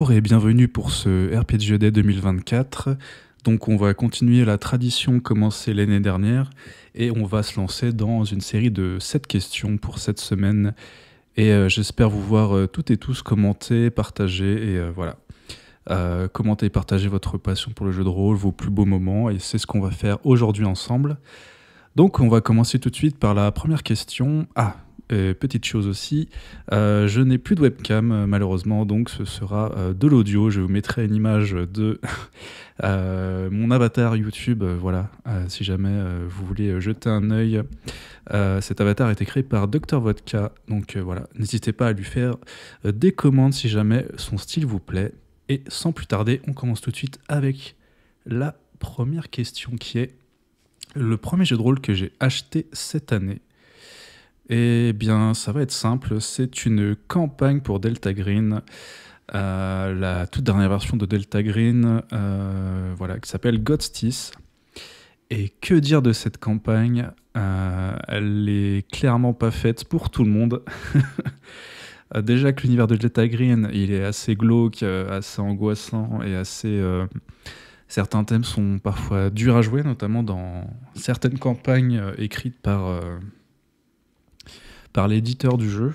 Bonjour et bienvenue pour ce RPG Day 2024. Donc on va continuer la tradition commencée l'année dernière et on va se lancer dans une série de 7 questions pour cette semaine. Et euh, j'espère vous voir euh, toutes et tous commenter, partager et euh, voilà. commenter et partager votre passion pour le jeu de rôle, vos plus beaux moments et c'est ce qu'on va faire aujourd'hui ensemble. Donc on va commencer tout de suite par la première question. Ah, euh, petite chose aussi, euh, je n'ai plus de webcam euh, malheureusement, donc ce sera de l'audio. Je vous mettrai une image de mon avatar YouTube, voilà, si jamais vous voulez jeter un œil. cet avatar a été créé par Dr Vodka, donc voilà, n'hésitez pas à lui faire des commandes si jamais son style vous plaît. Et sans plus tarder, on commence tout de suite avec la première question qui est le premier jeu de rôle que j'ai acheté cette année eh bien, ça va être simple, c'est une campagne pour Delta Green. Euh, la toute dernière version de Delta Green, euh, voilà, qui s'appelle Godstice. Et que dire de cette campagne euh, Elle est clairement pas faite pour tout le monde. Déjà que l'univers de Delta Green, il est assez glauque, assez angoissant et assez. certains thèmes sont parfois durs à jouer, notamment dans certaines campagnes écrites par par l'éditeur du jeu,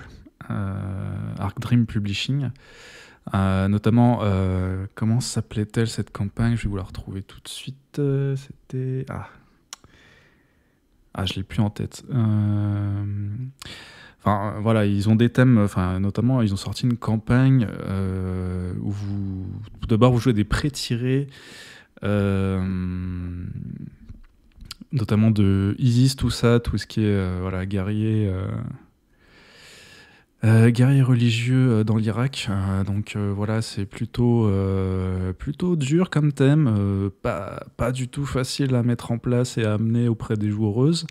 euh, Arc Dream Publishing. Euh, notamment, euh, comment s'appelait-elle cette campagne Je vais vous la retrouver tout de suite. C'était. Ah, ah, je l'ai plus en tête. Enfin, voilà, ils ont des thèmes. notamment, ils ont sorti une campagne où vous, d'abord, vous jouez des prêts tirés, notamment de Isis, tout ça, tout ce qui est voilà guerrier, euh, guerriers guerrier religieux euh, dans l'Irak, euh, donc voilà, c'est plutôt, plutôt dur comme thème, pas, pas du tout facile à mettre en place et à amener auprès des joueuses.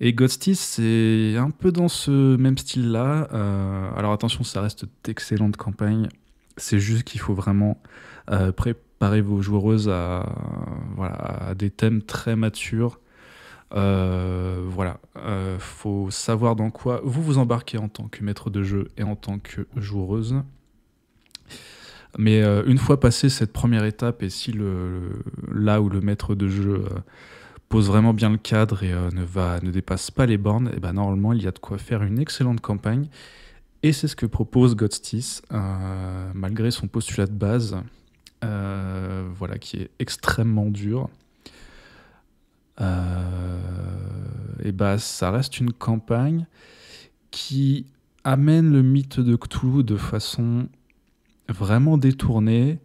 Et Ghostis, c'est un peu dans ce même style-là. alors attention, ça reste d'excellentes campagnes. C'est juste qu'il faut vraiment préparer vos joueuses à, voilà, à des thèmes très matures euh, voilà, euh, faut savoir dans quoi vous vous embarquez en tant que maître de jeu et en tant que joueuse. Mais euh, une fois passé cette première étape, et si là où le maître de jeu pose vraiment bien le cadre et ne, va, ne dépasse pas les bornes, et eh ben normalement il y a de quoi faire une excellente campagne. Et c'est ce que propose Godstice, malgré son postulat de base, voilà, qui est extrêmement dur et euh, eh bah, ben, ça reste une campagne qui amène le mythe de Cthulhu de façon vraiment détournée,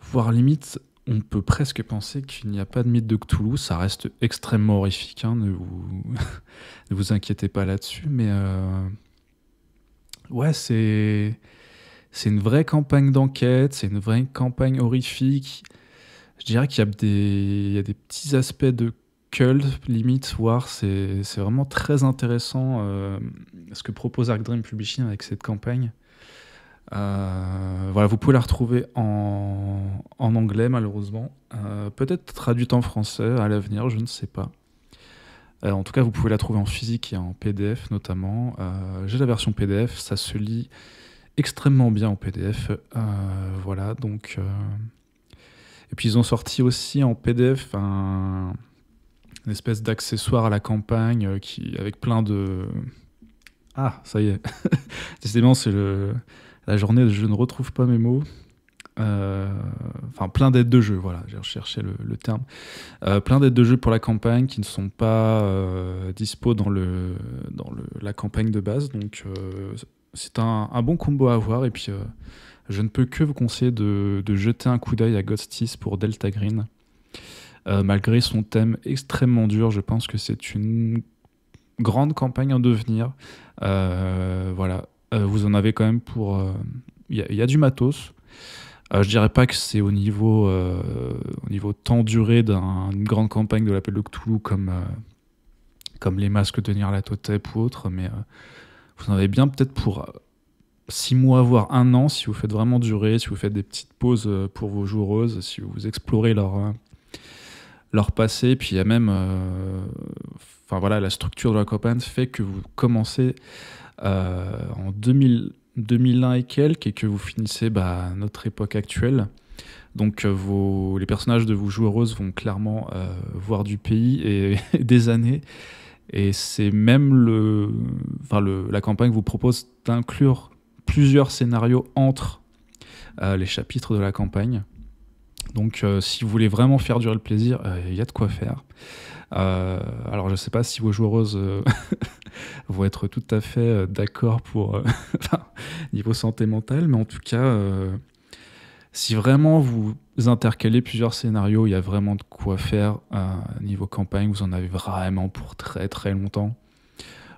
voire limite, on peut presque penser qu'il n'y a pas de mythe de Cthulhu, ça reste extrêmement horrifique, hein, ne, vous inquiétez pas là-dessus, mais euh, ouais, c'est... C'est une vraie campagne d'enquête, c'est une vraie campagne horrifique je dirais qu'il y, a des, petits aspects de cult, limite, voire C'est vraiment très intéressant euh, ce que propose Arc Dream Publishing avec cette campagne. Euh, voilà, vous pouvez la retrouver en, anglais, malheureusement. Euh, peut-être traduite en français à l'avenir, je ne sais pas. en tout cas, vous pouvez la trouver en physique et en PDF notamment. J'ai la version PDF, ça se lit extrêmement bien en PDF. voilà, donc et puis ils ont sorti aussi en PDF un, une espèce d'accessoire à la campagne euh, qui, avec plein de... Ah, ça y est. Décidément, c'est le... la journée, je ne retrouve pas mes mots. Euh, enfin, plein d'aides de jeu, voilà, j'ai recherché le, terme. Euh, plein d'aides de jeu pour la campagne qui ne sont pas euh, dispo dans, le, dans le, la campagne de base. Donc, c'est un, un, bon combo à avoir. Et puis, je ne peux que vous conseiller de, jeter un coup d'œil à Godstis pour Delta Green. Euh, malgré son thème extrêmement dur, je pense que c'est une grande campagne en devenir. Euh, voilà, euh, vous en avez quand même pour. Il y, a du matos. je dirais pas que c'est au niveau, au niveau temps duré d'une grande campagne de l'appel de Cthulhu comme, comme les masques de la Totep ou autre, mais vous en avez bien peut-être pour six mois, voire un an, si vous faites vraiment durer, si vous faites des petites pauses euh, pour vos joueuses, si vous explorez leur, euh, leur passé, puis il y a même. Euh, enfin voilà, la structure de la campagne fait que vous commencez en 2001 et quelques et que vous finissez bah, notre époque actuelle. Donc les personnages de vos joueuses vont clairement voir du pays et, des années. Et c'est même enfin le, la campagne vous propose d'inclure plusieurs scénarios entre euh, les chapitres de la campagne. Donc euh, si vous voulez vraiment faire durer le plaisir, il euh, y a de quoi faire. alors je ne sais pas si vos joueuses vont être tout à fait d'accord pour niveau santé mentale, mais en tout cas, si vraiment vous intercalez plusieurs scénarios, il y a vraiment de quoi faire niveau campagne. Vous en avez vraiment pour très très longtemps.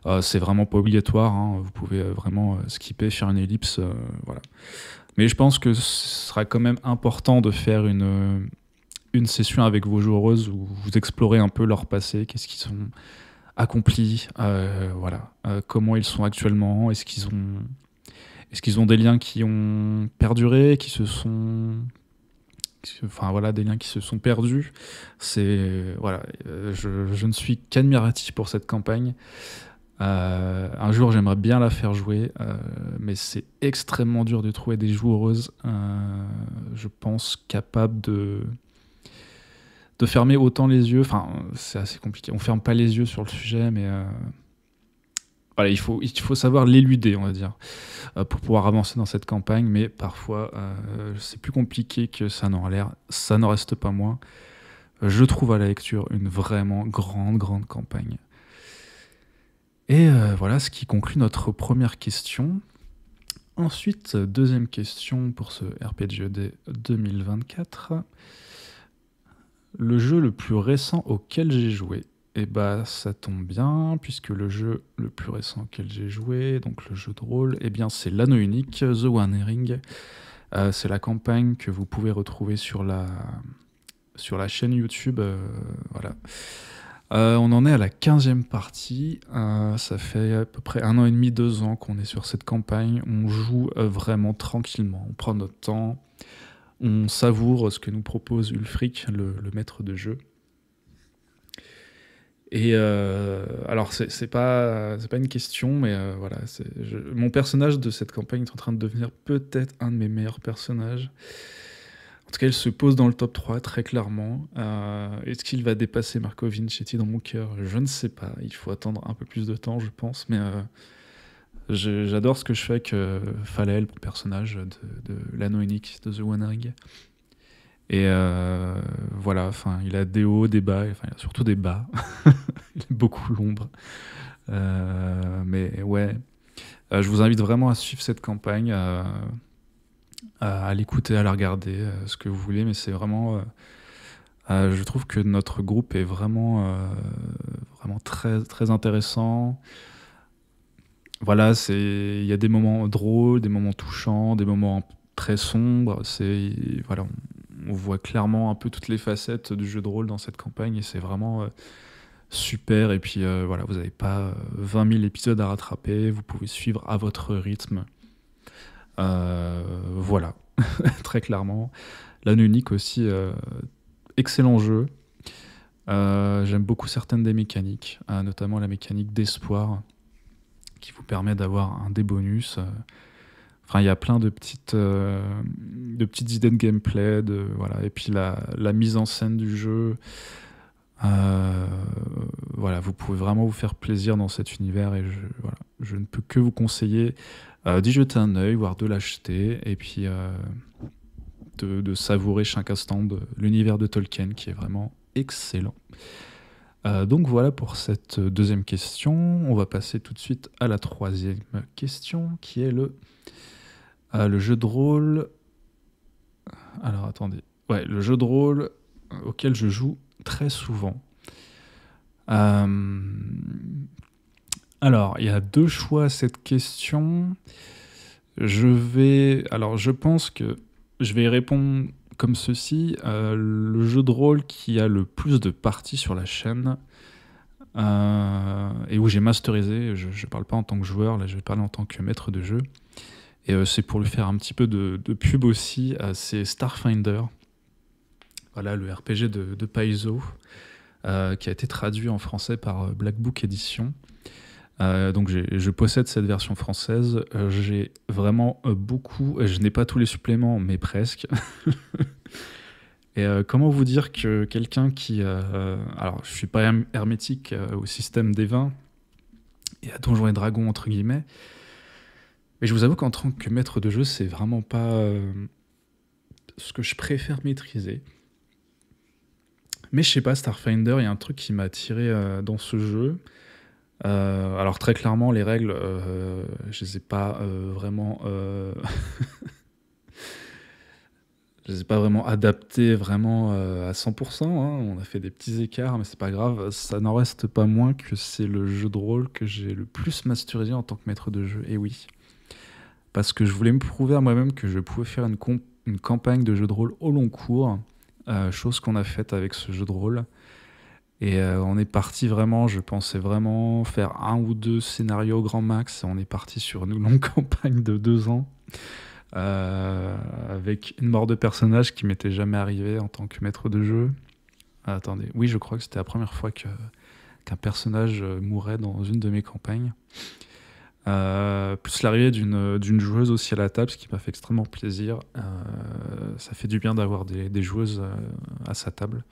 Euh, c'est vraiment pas obligatoire. Hein. vous pouvez euh, vraiment euh, skipper, faire une ellipse. voilà. Mais je pense que ce sera quand même important de faire une, une session avec vos joueuses où vous explorez un peu leur passé, qu'est-ce qu'ils sont accompli voilà, comment ils sont actuellement, est-ce qu'ils ont, est-ce ont des liens qui ont perduré, qui se sont, enfin voilà, des liens qui se sont perdus. C'est voilà, je, je, ne suis qu'admiratif pour cette campagne euh, un jour, j'aimerais bien la faire jouer, euh, mais c'est extrêmement dur de trouver des joueuses, euh, je pense, capables de de fermer autant les yeux. Enfin, c'est assez compliqué. On ferme pas les yeux sur le sujet, mais il faut il faut savoir l'éluder, on va dire, pour pouvoir avancer dans cette campagne. Mais parfois, c'est plus compliqué que ça n'en a l'air. Ça n'en reste pas moins. Je trouve à la lecture une vraiment grande grande campagne. Et euh, voilà ce qui conclut notre première question. Ensuite, euh, deuxième question pour ce RPGED 2024. Le jeu le plus récent auquel j'ai joué. Et eh bah ça tombe bien, puisque le jeu le plus récent auquel j'ai joué, donc le jeu de rôle, et eh bien c'est l'anneau unique, The One Euh, c'est la campagne que vous pouvez retrouver sur la, sur la chaîne YouTube. Euh, voilà. Euh, on en est à la 15e partie. Euh, ça fait à peu près un an et demi, deux ans qu'on est sur cette campagne. On joue euh, vraiment tranquillement. On prend notre temps. On savoure ce que nous propose Ulfric, le, maître de jeu. Et alors, c'est pas, pas une question, mais voilà. mon personnage de cette campagne est en train de devenir peut-être un de mes meilleurs personnages. En tout cas, il se pose dans le top 3 très clairement. Euh, est-ce qu'il va dépasser Marco Vincetti dans mon cœur Je ne sais pas. Il faut attendre un peu plus de temps, je pense. Mais euh, j'adore ce que je fais avec euh, Falel, personnage de, de de The One Ring. Et voilà, enfin, il a des hauts, des bas, enfin, il a surtout des bas. il a beaucoup l'ombre. mais ouais, je vous invite vraiment à suivre cette campagne à, l'écouter, à la regarder, euh, ce que vous voulez, mais c'est vraiment. Euh, euh, je trouve que notre groupe est vraiment, vraiment très, très intéressant. Voilà, il y a des moments drôles, des moments touchants, des moments très sombres. C'est voilà, on, voit clairement un peu toutes les facettes du jeu de rôle dans cette campagne et c'est vraiment super. Et puis voilà, vous n'avez pas 20 000 épisodes à rattraper, vous pouvez suivre à votre rythme. Euh, voilà, très clairement. L'année unique aussi, euh, excellent jeu. Euh, j'aime beaucoup certaines des mécaniques, notamment la mécanique d'espoir qui vous permet d'avoir un des bonus. Enfin, il y a plein de petites, de petites idées de gameplay, voilà. et puis la, mise en scène du jeu. voilà, vous pouvez vraiment vous faire plaisir dans cet univers et je, je ne peux que vous conseiller euh, d'y jeter un oeil, voire de l'acheter, et puis euh, de, savourer chaque instant de l'univers de Tolkien qui est vraiment excellent. Euh, donc voilà pour cette deuxième question. On va passer tout de suite à la troisième question qui est le, le jeu de rôle. Alors attendez. Ouais, le jeu de rôle auquel je joue très souvent. Alors, il y a deux choix à cette question. Je vais. Alors, je pense que je vais répondre comme ceci. Euh, le jeu de rôle qui a le plus de parties sur la chaîne euh, et où j'ai masterisé, je ne parle pas en tant que joueur, là, je vais parler en tant que maître de jeu. Et euh, c'est pour lui faire un petit peu de, pub aussi, c'est Starfinder. Voilà, le RPG de, de Paizo, qui a été traduit en français par Black Book Edition. Euh, donc je possède cette version française. Euh, j'ai vraiment euh, beaucoup. Je n'ai pas tous les suppléments, mais presque. Et comment vous dire que quelqu'un qui. alors je suis pas hermétique au système des vins et à Donjons et Dragons, entre guillemets. Mais je vous avoue qu'en tant que maître de jeu, c'est vraiment pas ce que je préfère maîtriser. Mais je sais pas, Starfinder, il y a un truc qui m'a attiré dans ce jeu. Euh, alors très clairement, les règles, euh, je euh, ne les ai pas vraiment... je les pas vraiment adaptées vraiment à 100%. Hein. On a fait des petits écarts, mais c'est pas grave. Ça n'en reste pas moins que c'est le jeu de rôle que j'ai le plus masterisé en tant que maître de jeu. Et oui. Parce que je voulais me prouver à moi-même que je pouvais faire une, campagne de jeu de rôle au long cours. chose qu'on a faite avec ce jeu de rôle. Et euh, on est parti vraiment, je pensais vraiment faire un ou deux scénarios au grand max. On est parti sur une longue campagne de deux ans. Euh, avec une mort de personnage qui m'était jamais arrivée en tant que maître de jeu. Ah, attendez, oui, je crois que c'était la première fois qu'un personnage euh, mourait dans une de mes campagnes. plus l'arrivée d'une, joueuse aussi à la table, ce qui m'a fait extrêmement plaisir. ça fait du bien d'avoir des, joueuses à sa table.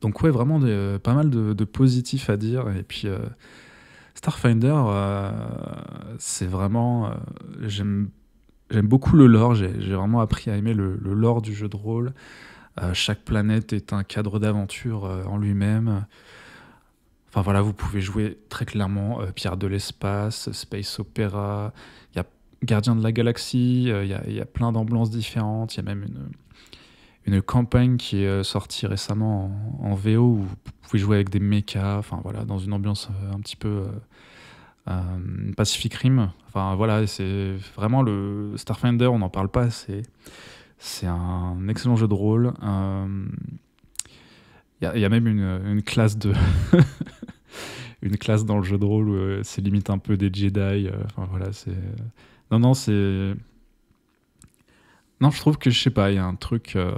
Donc ouais, vraiment euh, pas mal de, positifs à dire. Et puis euh, Starfinder, euh, c'est vraiment... j'aime, j'aime beaucoup le lore, j'ai, vraiment appris à aimer le, lore du jeu de rôle. chaque planète est un cadre d'aventure en lui-même. Enfin voilà, vous pouvez jouer très clairement Pierre de l'espace, Space Opera, il y a Gardien de la galaxie, il y, a plein d'ambiances différentes, il y a même une une campagne qui est euh, sortie récemment en, VO où vous pouvez jouer avec des mechas, enfin voilà, dans une ambiance euh, un petit peu euh, Pacific Rim. Enfin voilà, c'est vraiment le Starfinder, on n'en parle pas assez. C'est un excellent jeu de rôle. Il y, a même une, classe de. une classe dans le jeu de rôle où c'est limite un peu des Jedi. Enfin voilà, c'est. Non, non, c'est non, je trouve que je sais pas, il y a un truc, euh,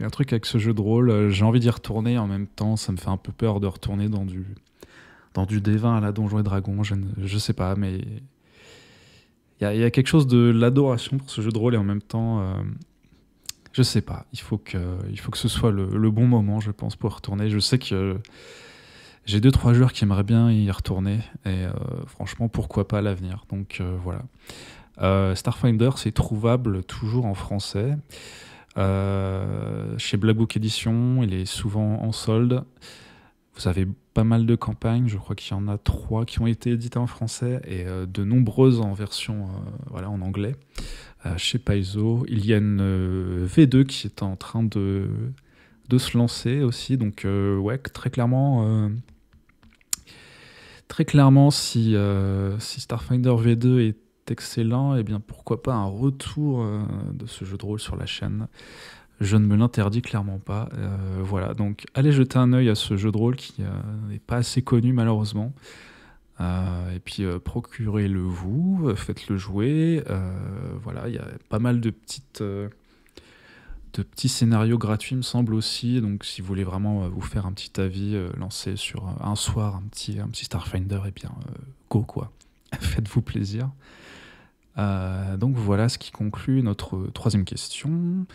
un truc avec ce jeu de rôle. Euh, j'ai envie d'y retourner en même temps. Ça me fait un peu peur de retourner dans du, dans du d à la Donjon et Dragon. Je, ne, sais pas, mais il y a, quelque chose de l'adoration pour ce jeu de rôle et en même temps, euh, je sais pas. Il faut que, il faut que ce soit le, bon moment, je pense, pour retourner. Je sais que j'ai deux trois joueurs qui aimeraient bien y retourner et franchement, pourquoi pas à l'avenir. Donc voilà. Euh, Starfinder, c'est trouvable toujours en français. Euh, chez Book Edition, il est souvent en solde. Vous avez pas mal de campagnes, je crois qu'il y en a trois qui ont été éditées en français et euh, de nombreuses en version voilà, en anglais. chez Paizo, il y a une V2 qui est en train de, de se lancer aussi, donc ouais, très clairement, très clairement si, si Starfinder V2 est excellent, et eh bien pourquoi pas un retour euh, de ce jeu de rôle sur la chaîne je ne me l'interdis clairement pas. Euh, voilà, donc allez jeter un œil à ce jeu de rôle qui euh, n'est pas assez connu malheureusement. et puis procurez-le vous, faites-le jouer. voilà, il y a pas mal de petites. de petits scénarios gratuits me semble aussi donc si vous voulez vraiment vous faire un petit avis lancer sur un soir un petit, un petit Starfinder et eh bien go quoi faites-vous plaisir euh, donc voilà ce qui conclut notre troisième question.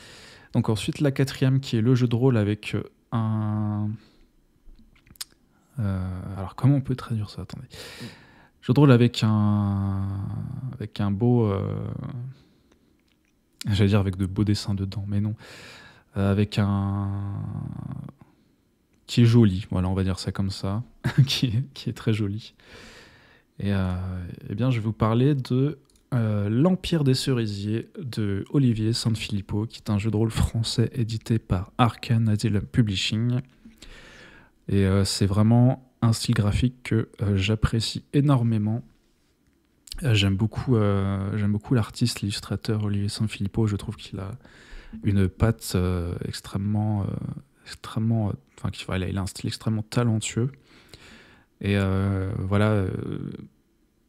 Donc ensuite la quatrième qui est le jeu de rôle avec un... Euh, alors comment on peut traduire ça Attendez. Jeu de rôle avec un... avec un beau... Euh, j'allais dire avec de beaux dessins dedans, mais non. avec un... qui est joli, voilà on va dire ça comme ça, qui, est, qui, est, très joli. Et eh bien je vais vous parler de euh, L'Empire des cerisiers de Olivier Sanfilippo, qui est un jeu de rôle français édité par Arkane Asylum Publishing. Et euh, c'est vraiment un style graphique que euh, j'apprécie énormément. J'aime beaucoup, j'aime beaucoup l'artiste, l'illustrateur Olivier Sanfilippo. Je trouve qu'il a une patte extrêmement, extrêmement, enfin, il a un style extrêmement talentueux. Et voilà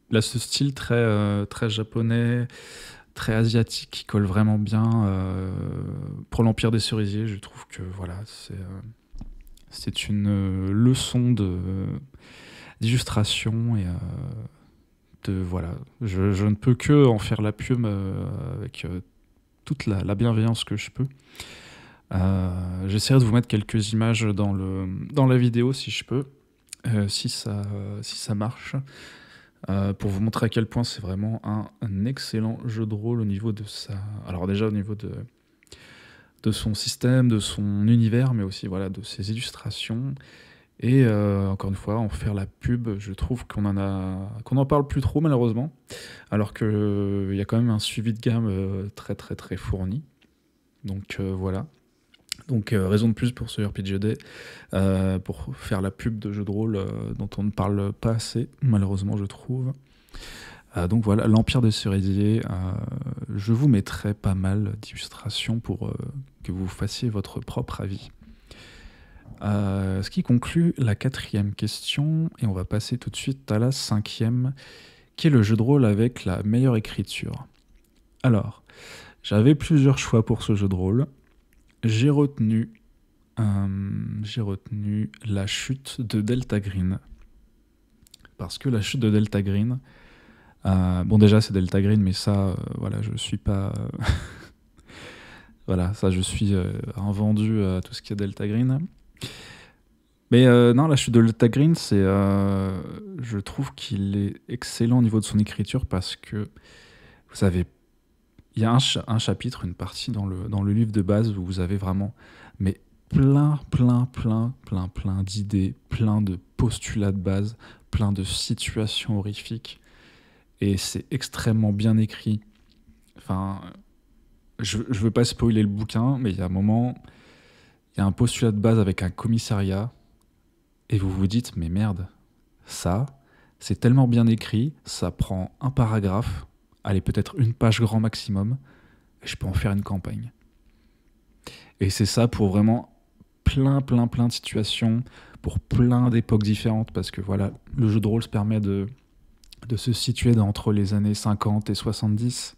Là, ce style très, euh, très japonais, très asiatique qui colle vraiment bien euh, pour l'Empire des cerisiers. Je trouve que voilà, c'est euh, c'est une leçon d'illustration et de voilà. Je, ne peux que en faire la piume avec toute la, bienveillance que je peux. J'essaierai de vous mettre quelques images dans, le, dans la vidéo si je peux, si, ça, si ça marche. Euh, pour vous montrer à quel point c'est vraiment un, excellent jeu de rôle au niveau de sa. Alors, déjà au niveau de, de son système, de son univers, mais aussi voilà, de ses illustrations. Et euh, encore une fois, en faire la pub, je trouve qu'on en a, qu'on en parle plus trop malheureusement, alors qu'il euh, y a quand même un suivi de gamme très très très fourni. Donc voilà. Donc euh, raison de plus pour ce RPG e Day, euh, pour faire la pub de jeux de rôle euh, dont on ne parle pas assez, malheureusement je trouve. donc voilà, l'Empire des Cerisiers, je vous mettrai pas mal d'illustrations pour que vous fassiez votre propre avis. ce qui conclut la quatrième question, et on va passer tout de suite à la cinquième, qui est le jeu de rôle avec la meilleure écriture. Alors, j'avais plusieurs choix pour ce jeu de rôle. J'ai retenu, euh, retenu la chute de Delta Green. Parce que la chute de Delta Green, euh, bon déjà c'est Delta Green, mais ça, euh, voilà, je suis pas, voilà, ça je suis invendu à tout ce qui est Delta Green. Mais non, la chute de Delta Green, c'est, je trouve qu'il est excellent au niveau de son écriture parce que vous savez il y a un, chapitre, une partie dans le, dans le livre de base où vous avez vraiment mais plein, plein, plein, plein, plein d'idées, plein de postulats de base, plein de situations horrifiques. Et c'est extrêmement bien écrit. Enfin, je, ne veux pas spoiler le bouquin, mais il y a un moment, il y a un postulat de base avec un commissariat, et vous vous dites, mais merde, ça, c'est tellement bien écrit, ça prend un paragraphe, allez, peut-être une page grand maximum, et je peux en faire une campagne. Et c'est ça pour vraiment plein, plein, plein de situations, pour plein d'époques différentes, parce que voilà, le jeu de rôle se permet de, de se situer entre les années 50 et 70.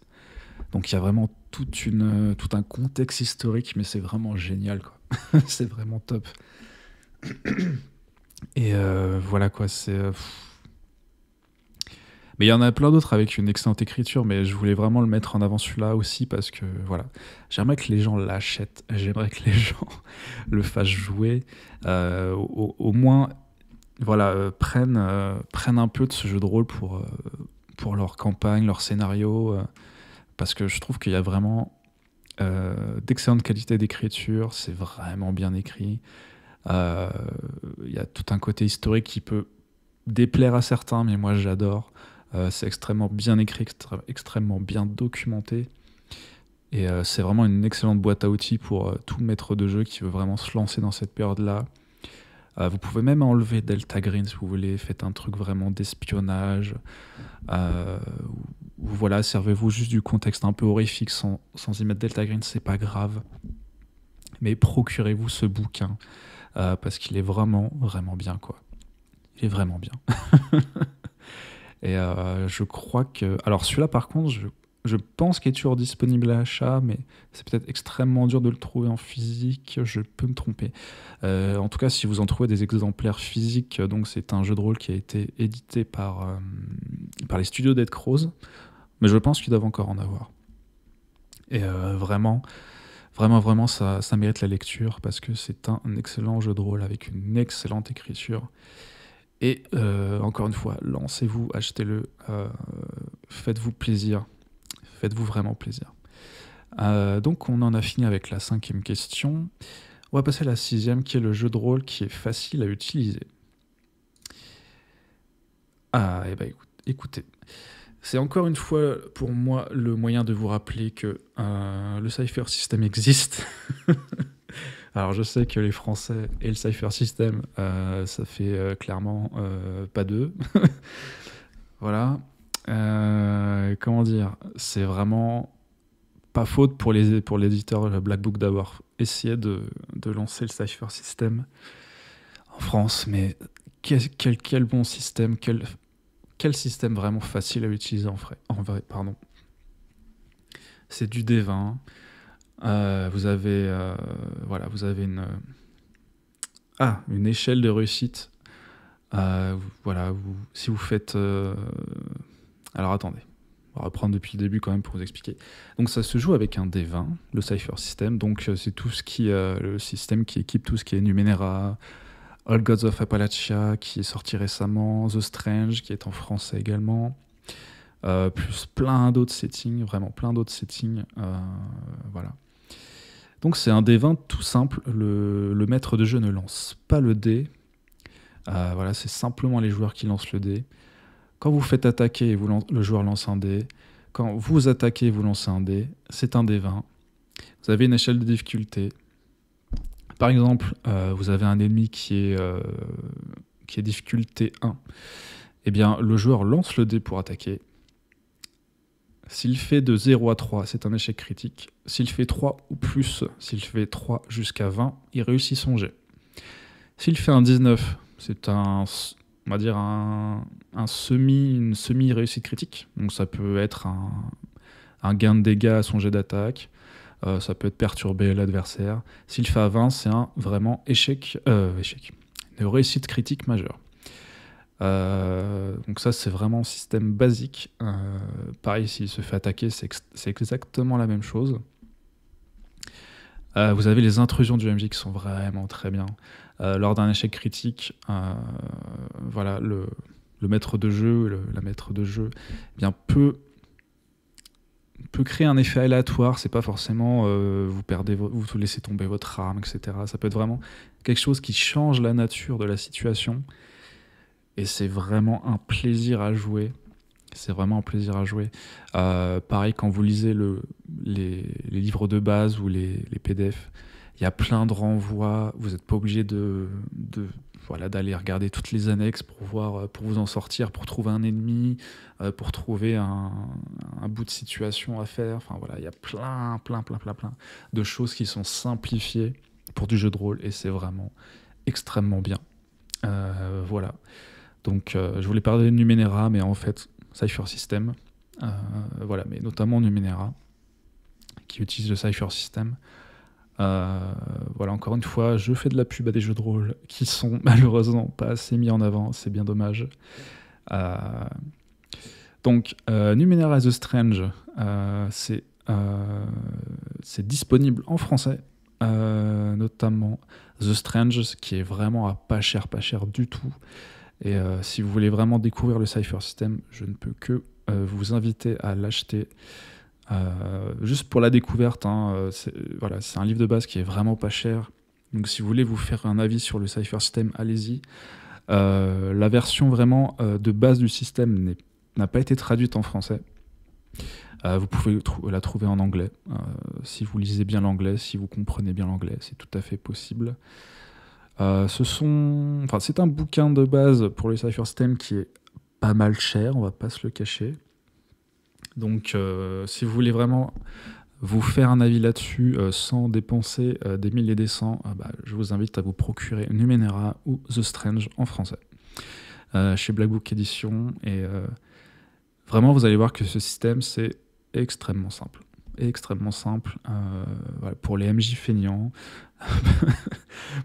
Donc il y a vraiment toute une, tout un contexte historique, mais c'est vraiment génial, quoi. c'est vraiment top. Et euh, voilà, quoi, c'est... Euh, mais il y en a plein d'autres avec une excellente écriture, mais je voulais vraiment le mettre en avant celui-là aussi parce que voilà, j'aimerais que les gens l'achètent, j'aimerais que les gens le fassent jouer, euh, au, moins voilà euh, prennent, euh, prennent un peu de ce jeu de rôle pour, pour leur campagne, leur scénario, parce que je trouve qu'il y a vraiment d'excellentes qualités d'écriture, c'est vraiment bien écrit. Il y a tout un côté historique qui peut déplaire à certains, mais moi j'adore. Euh, c'est extrêmement bien écrit, extrêmement bien documenté. Et euh, c'est vraiment une excellente boîte à outils pour euh, tout maître de jeu qui veut vraiment se lancer dans cette période-là. vous pouvez même enlever Delta Green si vous voulez, faites un truc vraiment d'espionnage. Euh, voilà, servez-vous juste du contexte un peu horrifique sans, y mettre Delta Green, c'est pas grave. Mais procurez-vous ce bouquin parce qu'il est vraiment, vraiment bien quoi. Il est vraiment bien. Et euh, je crois que. Alors, celui-là, par contre, je, je pense qu'il est toujours disponible à achat, mais c'est peut-être extrêmement dur de le trouver en physique. Je peux me tromper. Euh, en tout cas, si vous en trouvez des exemplaires physiques, donc c'est un jeu de rôle qui a été édité par, euh, par les studios Dead Crows. Mais je pense qu'ils doivent encore en avoir. Et vraiment vraiment, vraiment, ça, ça, mérite la lecture parce que c'est un excellent jeu de rôle avec une excellente écriture et euh, encore une fois, lancez-vous, achetez-le, euh, faites-vous plaisir, faites-vous vraiment plaisir. Euh, donc on en a fini avec la cinquième question. On va passer à la sixième qui est le jeu de rôle qui est facile à utiliser. Ah, et eh bah ben, écoutez, c'est encore une fois pour moi le moyen de vous rappeler que le Cypher system existe. Alors je sais que les Français et le Cypher System, euh, ça fait euh, clairement euh, pas deux. voilà. comment dire C'est vraiment pas faute pour les pour l'éditeur Black Book d'avoir essayé de, lancer le Cypher System en France, mais quel, bon système, quel, système vraiment facile à utiliser en, vrai. En pardon. C'est du D20. Euh, vous avez, euh, voilà, vous avez une, euh, ah, une échelle de réussite. voilà, si vous faites. alors attendez. On va reprendre depuis le début quand même pour vous expliquer. Donc ça se joue avec un D20, le Cypher System. Donc c'est tout ce qui, le système qui équipe tout ce qui est Numenera, All Gods of Appalachia qui est sorti récemment, The Strange qui est en français également, plus plein d'autres settings, vraiment plein d'autres settings. voilà. Donc c'est un D20 tout simple, le, maître de jeu ne lance pas le dé. Euh, voilà, c'est simplement les joueurs qui lancent le dé. Quand vous faites attaquer, le joueur lance un dé. Quand vous attaquez, vous lancez un dé. C'est un D20. Vous avez une échelle de difficulté. Par exemple, euh, vous avez un ennemi qui est, euh, qui est difficulté 1. Eh bien, le joueur lance le dé pour attaquer. S'il fait de 0 à 3, c'est un échec critique. S'il fait 3 ou plus, s'il fait 3 jusqu'à 20, il réussit son jet. S'il fait un 19, c'est un, va dire un, semi, une semi-réussite critique. Donc ça peut être un, gain de dégâts à son jet d'attaque. Euh, ça peut être perturber l'adversaire. S'il fait à 20, c'est un vraiment échec, euh, échec, une réussite critique majeure. Euh, donc ça, c'est vraiment un système basique. Euh, pareil, s'il se fait attaquer, c'est exactement la même chose. Euh, vous avez les intrusions du MJ qui sont vraiment très bien. lors d'un échec critique, voilà, le, maître de jeu, la maître de jeu, eh bien peut peut créer un effet aléatoire. C'est pas forcément vous perdez, vous laissez tomber votre arme, etc. Ça peut être vraiment quelque chose qui change la nature de la situation et c'est vraiment un plaisir à jouer. C'est vraiment un plaisir à jouer. Euh, pareil, quand vous lisez les, livres de base ou les, PDF, il y a plein de renvois. Vous n'êtes pas obligé de, voilà d'aller regarder toutes les annexes pour voir euh, pour vous en sortir pour trouver un ennemi euh, pour trouver un, bout de situation à faire enfin voilà il y a plein plein plein plein plein de choses qui sont simplifiées pour du jeu de rôle et c'est vraiment extrêmement bien voilà donc euh, je voulais parler de Numenera, mais en fait, Cypher System, euh, voilà, mais notamment Numenera, qui utilise le Cypher System. Euh, voilà, encore une fois, je fais de la pub à des jeux de rôle qui sont malheureusement pas assez mis en avant, c'est bien dommage. donc, Numenera the Strange, c'est, c'est disponible en français, notamment The Strange, qui est vraiment à pas cher, pas cher du tout. Et euh, si vous voulez vraiment découvrir le Cypher System, je ne peux que euh, vous inviter à l'acheter. Euh, juste pour la découverte, hein, c'est, un livre de base qui est vraiment pas cher. Donc si vous voulez vous faire un avis sur le Cypher System, allez-y. la version vraiment de base du système n'a pas été traduite en français. vous pouvez la trouver en anglais. si vous lisez bien l'anglais, si vous comprenez bien l'anglais, c'est tout à fait possible. Euh, ce sont, enfin, c'est un bouquin de base pour le System qui est pas mal cher, on va pas se le cacher. Donc, euh, si vous voulez vraiment vous faire un avis là-dessus euh, sans dépenser des milliers et des cents, bah, je vous invite à vous procurer Numenera ou The Strange en français chez Blackbook Book Edition. Et vraiment, vous allez voir que ce système, c'est extrêmement simple extrêmement simple pour les MJ feignants.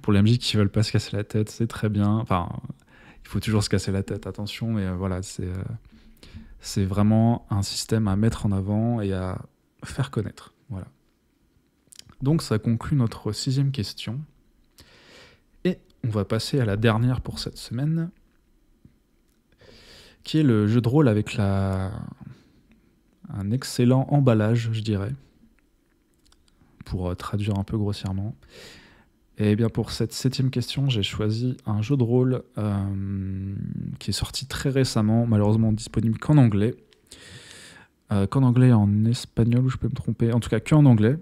pour les MJ qui veulent pas se casser la tête, c'est très bien. Enfin, il faut toujours se casser la tête, attention, mais euh, voilà, c'est euh, c'est vraiment un système à mettre en avant et à faire connaître. Voilà. Donc ça conclut notre sixième question. Et on va passer à la dernière pour cette semaine, qui est le jeu de rôle avec la... un excellent emballage, je dirais pour euh, traduire un peu grossièrement. Et bien pour cette septième question, j'ai choisi un jeu de rôle euh, qui est sorti très récemment, malheureusement disponible qu'en anglais. Euh, qu'en anglais et en espagnol, je peux me tromper. En tout cas, qu'en anglais.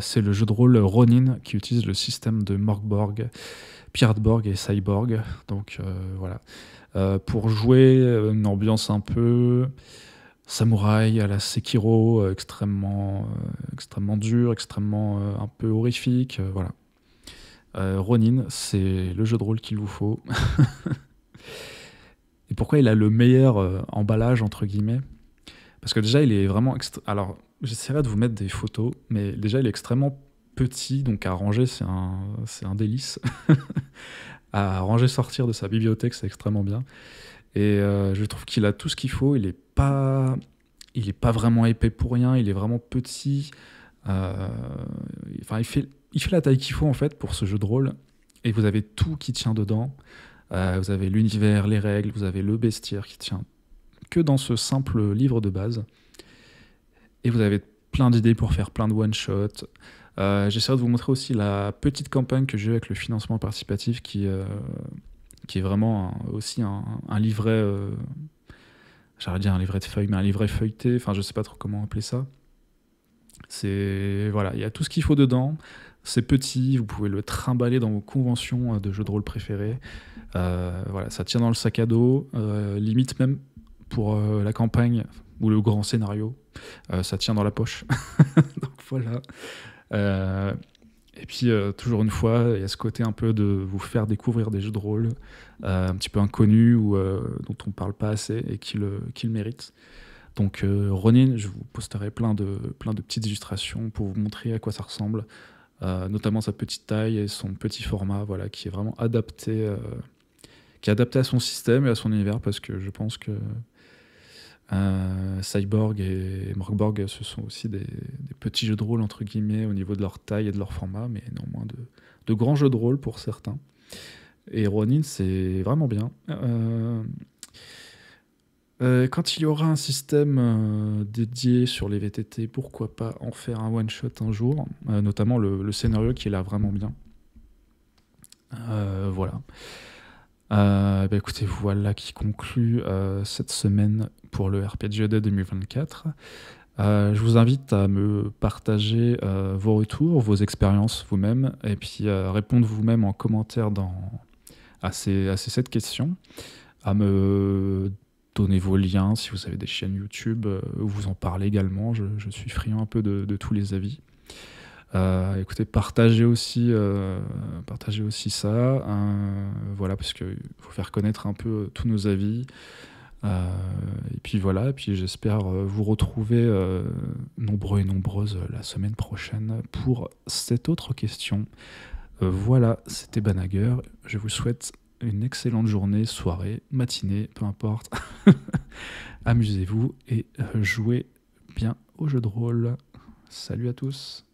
c'est le jeu de rôle Ronin qui utilise le système de Morgborg, borg et Cyborg. Donc voilà. pour jouer une ambiance un peu samouraï à la Sekiro, euh, extrêmement, euh, extrêmement dur, extrêmement euh, un peu horrifique. voilà. Ronin, c'est le jeu de rôle qu'il vous faut. Et pourquoi il a le meilleur emballage, entre guillemets Parce que déjà, il est vraiment. Alors, j'essaierai de vous mettre des photos, mais déjà, il est extrêmement petit, donc à ranger, c'est un, un délice. à ranger, sortir de sa bibliothèque, c'est extrêmement bien. Et je trouve qu'il a tout ce qu'il faut. Il est pas, il est pas vraiment épais pour rien, il est vraiment petit. Euh, il fait, la taille qu'il faut en fait pour ce jeu de rôle. Et vous avez tout qui tient dedans. Euh, vous avez l'univers, les règles, vous avez le bestiaire qui tient que dans ce simple livre de base. Et vous avez plein d'idées pour faire plein de one-shots. Euh, j'essaierai de vous montrer aussi la petite campagne que j'ai avec le financement participatif qui, est vraiment aussi un livret j'allais dire un livret de feuilles, mais un livret feuilleté, enfin je sais pas trop comment appeler ça. C'est voilà, il y a tout ce qu'il faut dedans. C'est petit, vous pouvez le trimballer dans vos conventions euh, de jeux de rôle préférés. Euh, voilà, ça tient dans le sac à dos, euh, limite même pour la campagne ou le grand scénario, ça tient dans la poche. Donc voilà. Et puis, euh, toujours une fois, il y a ce côté un peu de vous faire découvrir des jeux de rôle euh, un petit peu inconnus ou euh, dont on ne parle pas assez et qui le, qui le méritent. Donc, Ronin, je vous posterai plein de, plein de petites illustrations pour vous montrer à quoi ça ressemble, notamment sa petite taille et son petit format, voilà, qui est vraiment adapté, qui adapté à son système et à son univers parce que je pense que euh, Cyborg et Morgborg, ce sont aussi des, petits jeux de rôle, entre guillemets, au niveau de leur taille et de leur format, mais néanmoins de, de grands jeux de rôle pour certains. Et Ronin, c'est vraiment bien. Euh, euh, quand il y aura un système dédié sur les VTT, pourquoi pas en faire un one-shot un jour, notamment le, scénario qui est là vraiment bien. voilà. Euh, bah, écoutez, voilà qui conclut euh, cette semaine pour le RPG 2024. E euh, je vous invite à me partager euh, vos retours, vos expériences vous-même, et puis répondre vous-même en commentaire à ces, à sept questions, à me donner vos liens si vous avez des chaînes YouTube, vous en parlez également, je, suis friand un peu de tous les avis. Euh, écoutez, partagez aussi, euh, partagez aussi ça, hein, voilà, parce qu'il faut faire connaître un peu euh, tous nos avis. et puis voilà, et puis j'espère vous retrouver nombreux et nombreuses la semaine prochaine pour cette autre question. voilà, c'était Banager. Je vous souhaite une excellente journée, soirée, matinée, peu importe. Amusez-vous et jouez bien au jeu de rôle. Salut à tous